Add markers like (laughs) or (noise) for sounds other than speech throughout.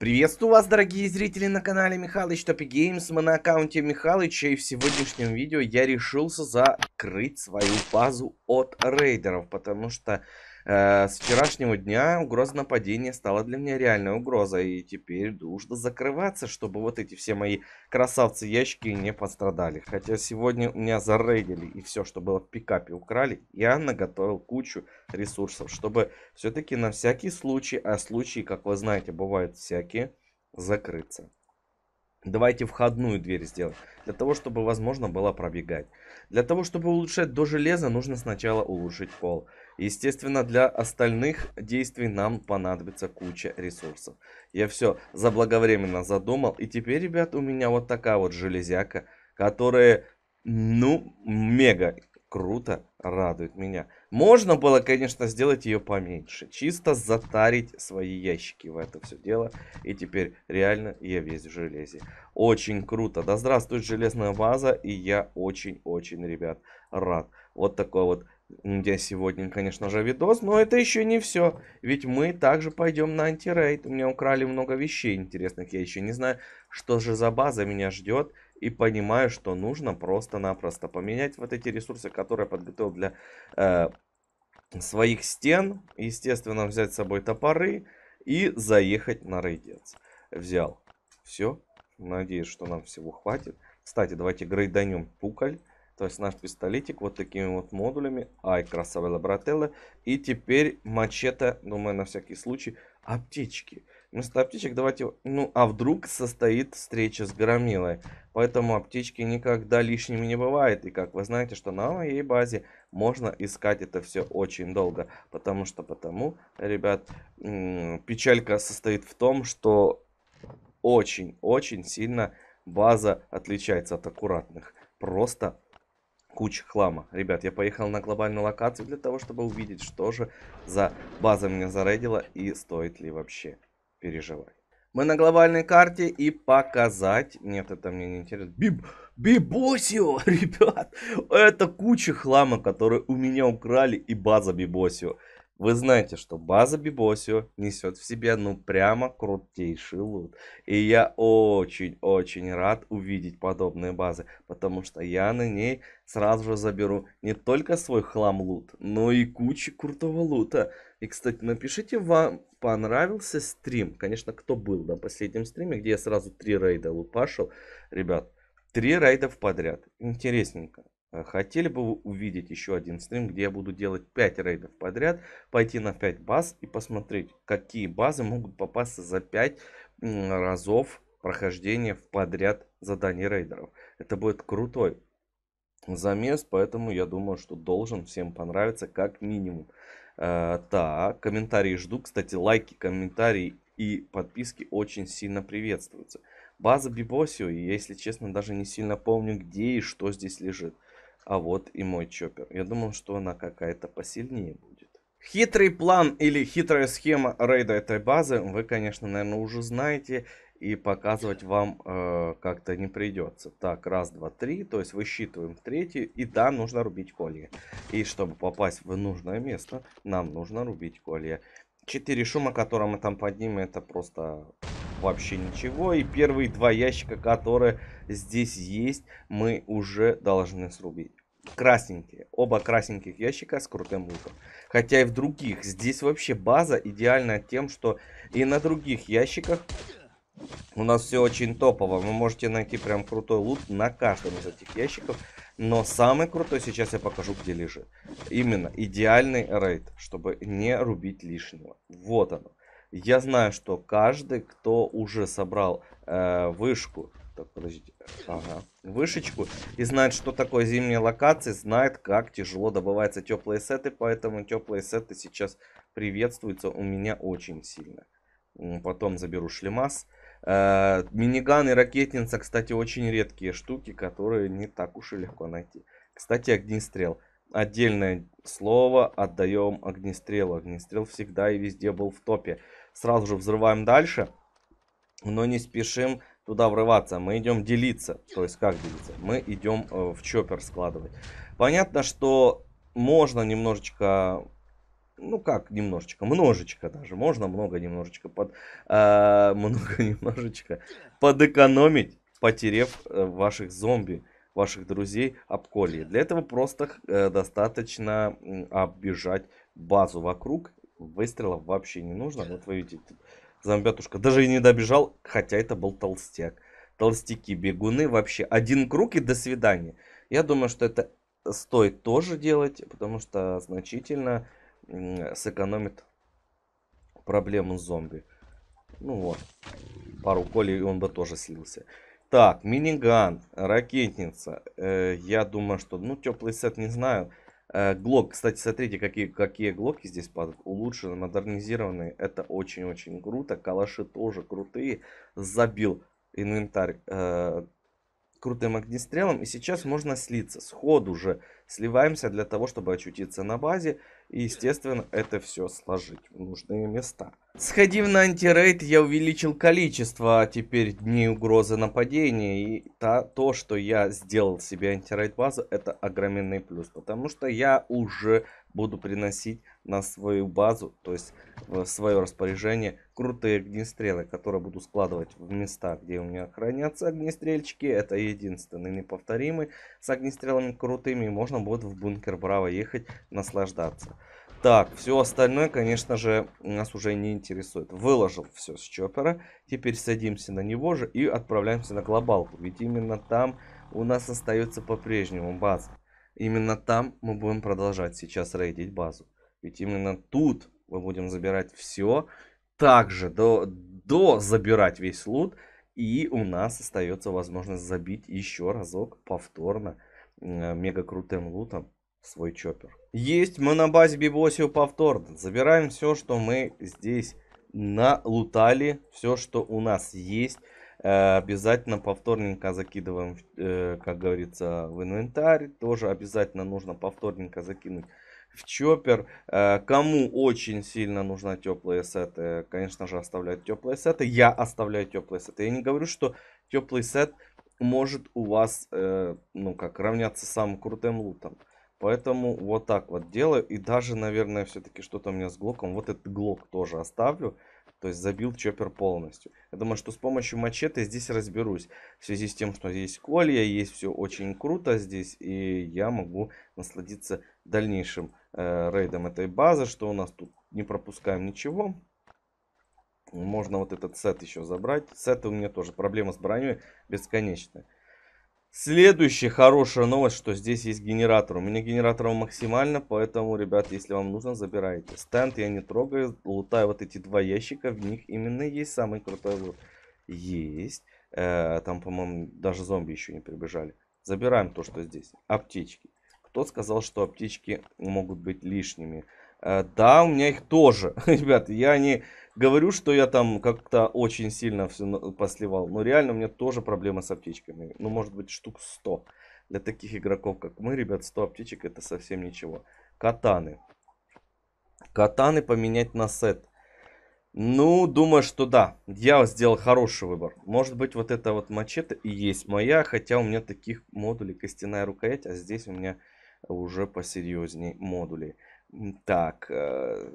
Приветствую вас, дорогие зрители на канале Михалыч Топи Геймс. Мы на аккаунте Михалыча и в сегодняшнем видео я решился закрыть свою базу от рейдеров, потому что Э, с вчерашнего дня угроза нападения стала для меня реальной угрозой, и теперь нужно закрываться, чтобы вот эти все мои красавцы-ящики не пострадали. Хотя сегодня у меня зарейдили и все, что было в пикапе, украли. Я наготовил кучу ресурсов, чтобы все-таки на всякий случай, а случаи, как вы знаете, бывают всякие, закрыться. Давайте входную дверь сделаем, для того, чтобы возможно было пробегать. Для того, чтобы улучшать до железа, нужно сначала улучшить пол. Естественно, для остальных действий нам понадобится куча ресурсов. Я все заблаговременно задумал. И теперь, ребят, у меня вот такая вот железяка, которая, ну, мега круто радует меня. Можно было, конечно, сделать ее поменьше. Чисто затарить свои ящики в это все дело. И теперь реально я весь в железе. Очень круто. Да здравствует железная база. И я очень-очень, ребят, рад. Вот такой вот я сегодня, конечно же, видос, но это еще не все. Ведь мы также пойдем на антирейд. У меня украли много вещей интересных. Я еще не знаю, что же за база меня ждет. И понимаю, что нужно просто-напросто поменять вот эти ресурсы, которые я подготовил для э, своих стен. Естественно, взять с собой топоры и заехать на рейдец. Взял. Все. Надеюсь, что нам всего хватит. Кстати, давайте грейданем пуколь. То есть наш пистолетик вот такими вот модулями. Ай, красавела, брателла. И теперь мачете, думаю, на всякий случай, аптечки. Вместо аптечек давайте... Ну, а вдруг состоит встреча с Громилой. Поэтому аптечки никогда лишними не бывает. И как вы знаете, что на моей базе можно искать это все очень долго. Потому что, потому, ребят, печалька состоит в том, что очень-очень сильно база отличается от аккуратных. Просто куча хлама. Ребят, я поехал на глобальную локацию для того, чтобы увидеть, что же за база меня зарейдила и стоит ли вообще переживать. Мы на глобальной карте и показать... Нет, это мне не интересно. Биб... Бибосио, (laughs) ребят! Это куча хлама, который у меня украли и база Бибосио. Вы знаете, что база Бибосио несет в себе ну прямо крутейший лут. И я очень-очень рад увидеть подобные базы, потому что я на ней сразу же заберу не только свой хлам лут, но и кучу крутого лута. И, кстати, напишите, вам понравился стрим. Конечно, кто был на последнем стриме, где я сразу три рейда лупашил. Ребят, три рейдов подряд. Интересненько. Э, хотели бы увидеть еще один стрим, где я буду делать 5 рейдов подряд, пойти на 5 баз и посмотреть, какие базы могут попасться за 5 разов прохождения в подряд заданий рейдеров. Это будет крутой замес, поэтому я думаю, что должен всем понравиться как минимум. Э, так, комментарии жду. Кстати, лайки, комментарии и подписки очень сильно приветствуются. База Бибосио, если честно, даже не сильно помню, где и что здесь лежит. А вот и мой чоппер. Я думал, что она какая-то посильнее будет. Хитрый план или хитрая схема рейда этой базы вы, конечно, наверное, уже знаете. И показывать вам э, как-то не придется. Так, раз, два, три. То есть высчитываем третий. И да, нужно рубить колье. И чтобы попасть в нужное место, нам нужно рубить колье. Четыре шума, которые мы там поднимем, это просто вообще ничего. И первые два ящика, которые здесь есть, мы уже должны срубить красненькие. Оба красненьких ящика с крутым луком. Хотя и в других. Здесь вообще база идеальна тем, что и на других ящиках у нас все очень топово. Вы можете найти прям крутой лут на каждом из этих ящиков. Но самый крутой сейчас я покажу, где лежит. Именно идеальный рейд, чтобы не рубить лишнего. Вот оно. Я знаю, что каждый, кто уже собрал э, вышку так, подождите. Ага. Вышечку. И знает, что такое зимние локации. Знает, как тяжело добываются теплые сеты. Поэтому теплые сеты сейчас приветствуются у меня очень сильно. Потом заберу шлемас. Э, миниган и ракетница, кстати, очень редкие штуки, которые не так уж и легко найти. Кстати, огнестрел. Отдельное слово отдаем огнестрелу. Огнестрел всегда и везде был в топе. Сразу же взрываем дальше. Но не спешим туда врываться, мы идем делиться. То есть как делиться? Мы идем э, в чоппер складывать. Понятно, что можно немножечко ну как немножечко, множечко даже, можно много немножечко под, э, (laughs) много немножечко подэкономить, потерев э, ваших зомби, ваших друзей об колье. Для этого просто э, достаточно э, оббежать базу вокруг, выстрелов вообще не нужно. Вот вы видите, Зампятушка даже и не добежал, хотя это был толстяк. Толстяки, бегуны вообще. Один круг и до свидания. Я думаю, что это стоит тоже делать, потому что значительно сэкономит проблему с зомби. Ну вот, пару колей и он бы тоже слился. Так, миниган, ракетница. Э, я думаю, что, ну, теплый сет не знаю. Э, глок, кстати, смотрите, какие, какие глоки здесь падают. Улучшены, модернизированные. Это очень-очень круто. Калаши тоже крутые. Забил инвентарь э, крутым огнестрелом. И сейчас можно слиться. Сход уже. сливаемся для того, чтобы очутиться на базе. И, естественно, это все сложить в нужные места. Сходив на антирейд, я увеличил количество, а теперь дни угрозы нападения. И то, то что я сделал себе антирейд базу, это огроменный плюс. Потому что я уже буду приносить на свою базу, то есть в свое распоряжение, крутые огнестрелы, которые буду складывать в места, где у меня хранятся огнестрельчики. Это единственный неповторимый. С огнестрелами крутыми можно будет в бункер Браво ехать, наслаждаться. Так, все остальное, конечно же, нас уже не интересует. Выложил все с чопера, Теперь садимся на него же и отправляемся на глобалку. Ведь именно там у нас остается по-прежнему база. Именно там мы будем продолжать сейчас рейдить базу. Ведь именно тут мы будем забирать все. Также до, до забирать весь лут. И у нас остается возможность забить еще разок повторно э, мега крутым лутом свой чоппер. Есть, мы на базе Бибосио повторно. Забираем все, что мы здесь налутали. Все, что у нас есть. Э, обязательно повторненько закидываем, э, как говорится, в инвентарь. Тоже обязательно нужно повторненько закинуть в чоппер. Э, кому очень сильно нужны теплые сеты, э, конечно же, оставлять теплые сеты. Я оставляю теплые сеты. Я не говорю, что теплый сет может у вас, э, ну как, равняться самым крутым лутом. Поэтому вот так вот делаю. И даже, наверное, все-таки что-то у меня с глоком. Вот этот глок тоже оставлю. То есть забил чоппер полностью. Я думаю, что с помощью мачете здесь разберусь. В связи с тем, что здесь колья, есть все очень круто здесь. И я могу насладиться дальнейшим э, рейдом этой базы. Что у нас тут? Не пропускаем ничего. Можно вот этот сет еще забрать. Сеты у меня тоже. Проблема с броней бесконечная. Следующая хорошая новость, что здесь есть генератор. У меня генераторов максимально, поэтому, ребят, если вам нужно, забирайте. Стенд я не трогаю, лутаю вот эти два ящика, в них именно есть самый крутой лут. Есть. Э, там, по-моему, даже зомби еще не прибежали. Забираем то, что здесь. Аптечки. Кто сказал, что аптечки могут быть лишними? Э, да, у меня их тоже. (laughs) Ребят, я не говорю, что я там как-то очень сильно все посливал. Но реально у меня тоже проблема с аптечками. Ну, может быть, штук 100. Для таких игроков, как мы, ребят, 100 аптечек это совсем ничего. Катаны. Катаны поменять на сет. Ну, думаю, что да. Я сделал хороший выбор. Может быть, вот эта вот мачете и есть моя. Хотя у меня таких модулей костяная рукоять. А здесь у меня уже посерьезней модулей. Так, э,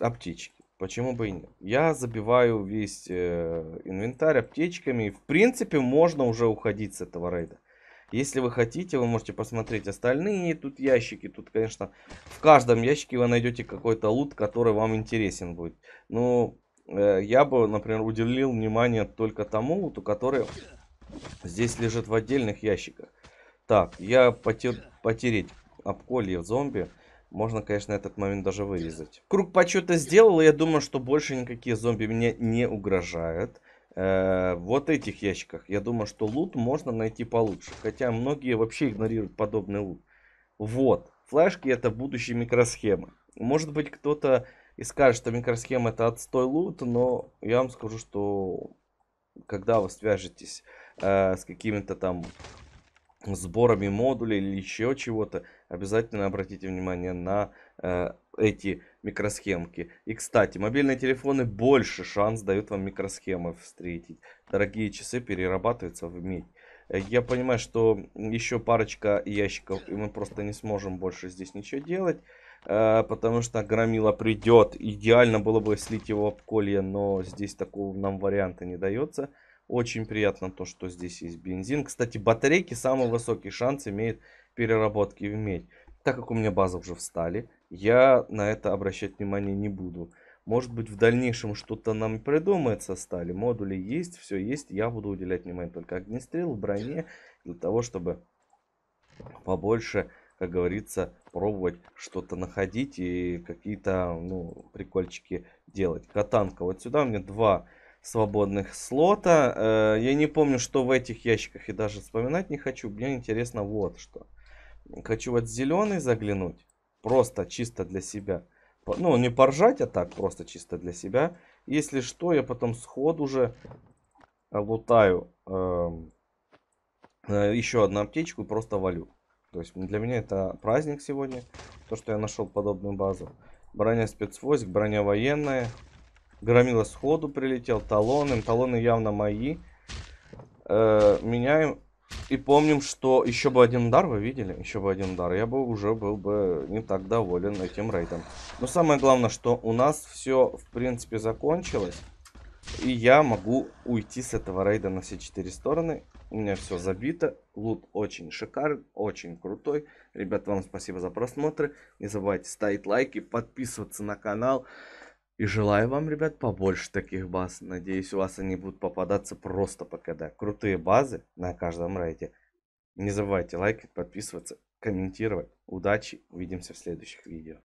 аптечки. Почему бы и нет? Я забиваю весь э, инвентарь аптечками. В принципе, можно уже уходить с этого рейда. Если вы хотите, вы можете посмотреть остальные тут ящики. Тут, конечно, в каждом ящике вы найдете какой-то лут, который вам интересен будет. Но ну, э, я бы, например, уделил внимание только тому луту, который здесь лежит в отдельных ящиках. Так, я потер... потереть обколье зомби. Можно, конечно, этот момент даже вырезать. Круг почета сделал, и я думаю, что больше никакие зомби мне не угрожают. Э вот этих ящиках. Я думаю, что лут можно найти получше. Хотя многие вообще игнорируют подобный лут. Вот. Флешки это будущие микросхемы. Может быть, кто-то и скажет, что микросхема это отстой лут, но я вам скажу, что когда вы свяжетесь э, с какими-то там сборами модулей или еще чего-то, обязательно обратите внимание на э, эти микросхемки. И, кстати, мобильные телефоны больше шанс дают вам микросхемы встретить. Дорогие часы перерабатываются в медь. Э, я понимаю, что еще парочка ящиков, и мы просто не сможем больше здесь ничего делать. Э, потому что громила придет. Идеально было бы слить его в колье, но здесь такого нам варианта не дается. Очень приятно то, что здесь есть бензин. Кстати, батарейки самый высокий шанс имеет переработки в медь, Так как у меня базы уже встали, я на это обращать внимание не буду. Может быть, в дальнейшем что-то нам придумается стали. Модули есть, все есть. Я буду уделять внимание только огнестрел, броне, для того, чтобы побольше, как говорится, пробовать что-то находить и какие-то, ну, прикольчики делать. Катанка. Вот сюда у меня два свободных слота. Э, я не помню, что в этих ящиках и даже вспоминать не хочу. Мне интересно вот что. Хочу вот зеленый заглянуть. Просто чисто для себя. Ну, не поржать, а так просто чисто для себя. Если что, я потом сход уже лутаю эм, э, еще одну аптечку и просто валю. То есть для меня это праздник сегодня. То, что я нашел подобную базу. Броня спецвойск, броня военная. Громила сходу прилетел, талоны. Талоны явно мои. Э, меняем и помним, что еще бы один удар, вы видели? Еще бы один удар. Я бы уже был бы не так доволен этим рейдом. Но самое главное, что у нас все, в принципе, закончилось. И я могу уйти с этого рейда на все четыре стороны. У меня все забито. Лут очень шикарный, очень крутой. Ребята, вам спасибо за просмотры. Не забывайте ставить лайки, подписываться на канал. И желаю вам, ребят, побольше таких баз. Надеюсь, у вас они будут попадаться просто по КД. Крутые базы на каждом рейде. Не забывайте лайкать, подписываться, комментировать. Удачи, увидимся в следующих видео.